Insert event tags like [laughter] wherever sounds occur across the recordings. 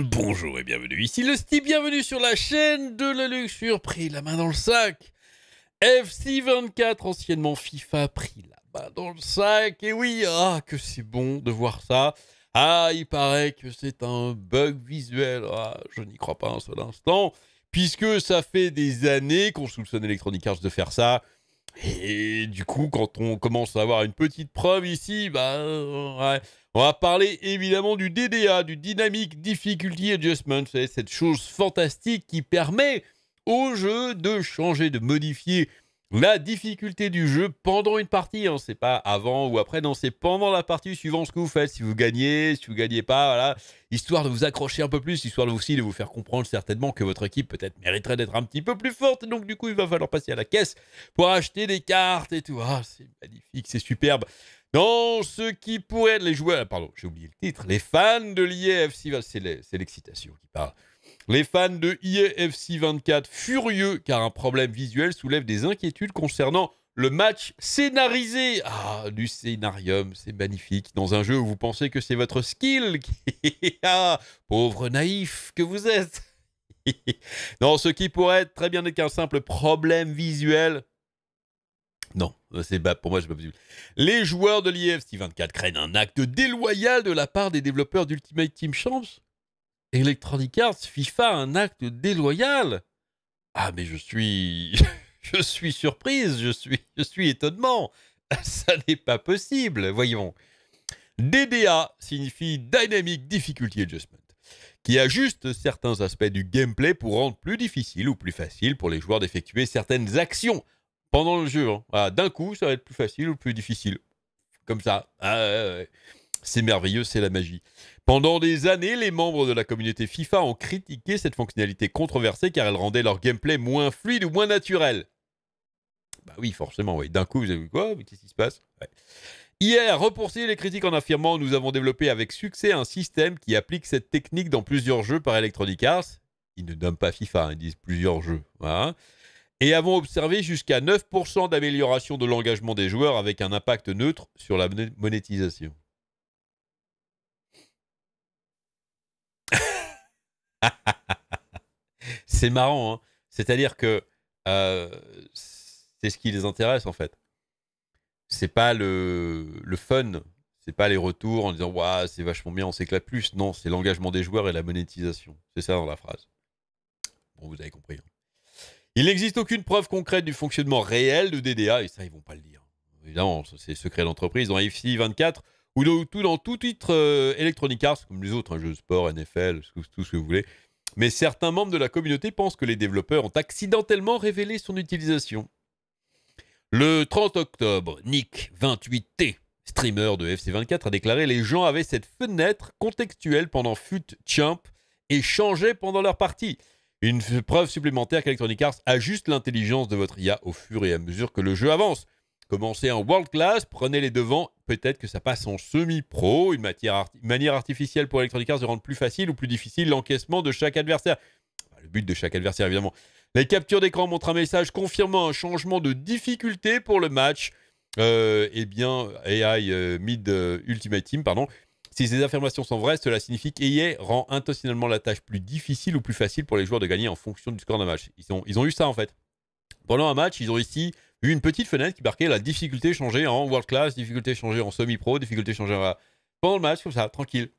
bonjour et bienvenue ici le Steve, bienvenue sur la chaîne de la luxure, pris la main dans le sac. FC24, anciennement FIFA, pris la main dans le sac. Et oui, ah que c'est bon de voir ça. Ah, il paraît que c'est un bug visuel. Ah, je n'y crois pas un seul instant, puisque ça fait des années qu'on soupçonne Electronic Arts de faire ça. Et du coup, quand on commence à avoir une petite preuve ici, bah, euh, on va parler évidemment du DDA, du Dynamic Difficulty Adjustment, c'est cette chose fantastique qui permet au jeu de changer, de modifier la difficulté du jeu pendant une partie, hein, c'est pas avant ou après, non, c'est pendant la partie, suivant ce que vous faites, si vous gagnez, si vous gagnez pas, voilà, histoire de vous accrocher un peu plus, histoire de aussi de vous faire comprendre certainement que votre équipe peut-être mériterait d'être un petit peu plus forte, donc du coup il va falloir passer à la caisse pour acheter des cartes et tout, ah, c'est magnifique, c'est superbe. Dans ce qui pourrait être les joueurs, ah, pardon, j'ai oublié le titre, les fans de l'IEFC, c'est l'excitation qui parle. Les fans de IEFC 24, furieux car un problème visuel soulève des inquiétudes concernant le match scénarisé. Ah, du scénarium, c'est magnifique. Dans un jeu où vous pensez que c'est votre skill pauvre naïf que vous êtes. [laughs] Dans ce qui pourrait être très bien n'est qu'un simple problème visuel, non, euh, c'est pas pour moi, c'est pas possible. Les joueurs de l'IFC 24 craignent un acte déloyal de la part des développeurs d'Ultimate Team Champs. Electronic Arts, FIFA, un acte déloyal. Ah, mais je suis. [laughs] je suis surprise, je suis, je suis étonnement. [laughs] Ça n'est pas possible, voyons. DDA signifie Dynamic Difficulty Adjustment, qui ajuste certains aspects du gameplay pour rendre plus difficile ou plus facile pour les joueurs d'effectuer certaines actions pendant le jeu. Hein. Ah, d'un coup, ça va être plus facile ou plus difficile. Comme ça. Ah, c'est merveilleux, c'est la magie. Pendant des années, les membres de la communauté FIFA ont critiqué cette fonctionnalité controversée car elle rendait leur gameplay moins fluide ou moins naturel. Bah oui, forcément, oui. D'un coup, vous avez vu quoi Qu'est-ce qui se passe Hier, repoussé les critiques en affirmant Nous avons développé avec succès un système qui applique cette technique dans plusieurs jeux par Electronic Arts. Ils ne nomment pas FIFA, hein, ils disent plusieurs jeux. Voilà. Hein et avons observé jusqu'à 9% d'amélioration de l'engagement des joueurs avec un impact neutre sur la monétisation. [laughs] c'est marrant, hein. c'est-à-dire que euh, c'est ce qui les intéresse en fait. C'est pas le, le fun, c'est pas les retours en disant c'est vachement bien, on s'éclate plus. Non, c'est l'engagement des joueurs et la monétisation. C'est ça dans la phrase. Bon, vous avez compris. Hein. Il n'existe aucune preuve concrète du fonctionnement réel de DDA, et ça, ils vont pas le dire. Évidemment, c'est secret d'entreprise. Dans fc 24, ou dans tout, dans tout titre euh, Electronic Arts, comme les autres, un hein, jeu de sport, NFL, tout ce que vous voulez. Mais certains membres de la communauté pensent que les développeurs ont accidentellement révélé son utilisation. Le 30 octobre, Nick28T, streamer de FC24, a déclaré Les gens avaient cette fenêtre contextuelle pendant Fut Champ et changeaient pendant leur partie. Une preuve supplémentaire qu'Electronic Arts ajuste l'intelligence de votre IA au fur et à mesure que le jeu avance. Commencez en world class, prenez les devants, peut-être que ça passe en semi-pro, une manière artificielle pour Electronic Arts de rendre plus facile ou plus difficile l'encaissement de chaque adversaire. le but de chaque adversaire, évidemment. Les captures d'écran montrent un message confirmant un changement de difficulté pour le match. Euh, eh bien, AI euh, Mid euh, Ultimate Team, pardon, si ces affirmations sont vraies, cela signifie qu'EA rend intentionnellement la tâche plus difficile ou plus facile pour les joueurs de gagner en fonction du score d'un match. Ils ont, ils ont eu ça en fait. Pendant un match, ils ont ici eu une petite fenêtre qui marquait la difficulté changée en world class, difficulté changée en semi-pro, difficulté changée en... Pendant le match, comme ça, tranquille.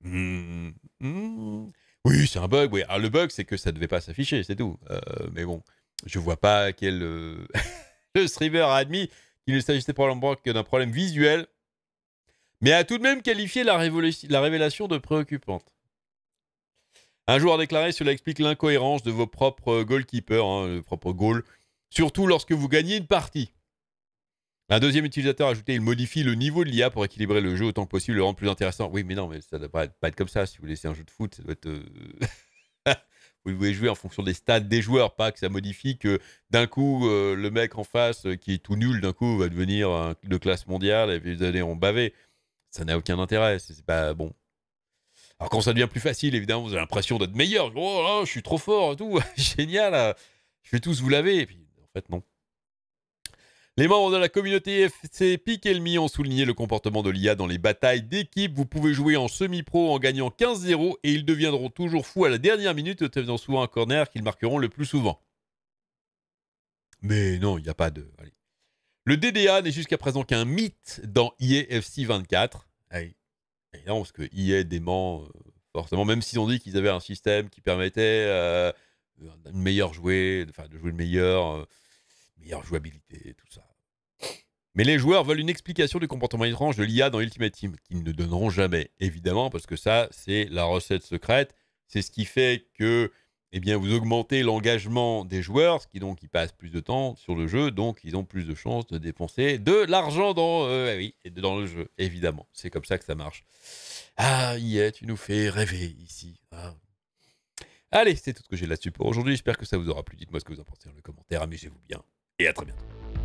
Mmh, mmh. Oui, c'est un bug. Oui. Ah, le bug, c'est que ça devait pas s'afficher, c'est tout. Euh, mais bon, je vois pas quel... Euh, [laughs] le streamer a admis qu'il ne s'agissait probablement que d'un problème visuel mais a tout de même qualifié la, la révélation de préoccupante. Un joueur déclaré, cela explique l'incohérence de vos propres goalkeepers, hein, vos propres goals, surtout lorsque vous gagnez une partie. Un deuxième utilisateur a ajouté, il modifie le niveau de l'IA pour équilibrer le jeu autant que possible, le rendre plus intéressant. Oui, mais non, mais ça ne doit pas être, comme ça. Si vous laissez un jeu de foot, ça doit être... Euh, [laughs] vous pouvez jouer en fonction des stades des joueurs, pas que ça modifie que d'un coup, euh, le mec en face euh, qui est tout nul, d'un coup, va devenir de classe mondiale et puis les allez en baver. Ça n'a aucun intérêt. C'est pas bon. Alors quand ça devient plus facile, évidemment, vous avez l'impression d'être meilleur. Oh je suis trop fort et tout. [laughs] Génial. Euh, je vais tous vous laver. Et puis, en fait, non. Les membres de la communauté FC Pic et ont souligné le comportement de l'IA dans les batailles d'équipe. Vous pouvez jouer en semi-pro en gagnant 15-0 et ils deviendront toujours fous à la dernière minute en faisant souvent un corner qu'ils marqueront le plus souvent. Mais non, il n'y a pas de. Le DDA n'est jusqu'à présent qu'un mythe dans IEFC 24. Et non, parce que IA dément, euh, forcément, même s'ils ont dit qu'ils avaient un système qui permettait euh, meilleure jouer, enfin, de jouer le meilleur, euh, meilleure jouabilité, tout ça. Mais les joueurs veulent une explication du comportement étrange de l'IA dans Ultimate Team, qu'ils ne donneront jamais, évidemment, parce que ça, c'est la recette secrète. C'est ce qui fait que eh bien, vous augmentez l'engagement des joueurs, ce qui donc ils passent plus de temps sur le jeu, donc ils ont plus de chances de dépenser de l'argent dans, euh, eh oui, dans le jeu, évidemment. C'est comme ça que ça marche. Ah, yeah, tu nous fais rêver ici. Ah. Allez, c'est tout ce que j'ai là-dessus pour aujourd'hui. J'espère que ça vous aura plu. Dites-moi ce que vous en pensez dans le commentaire. Amusez-vous bien et à très bientôt.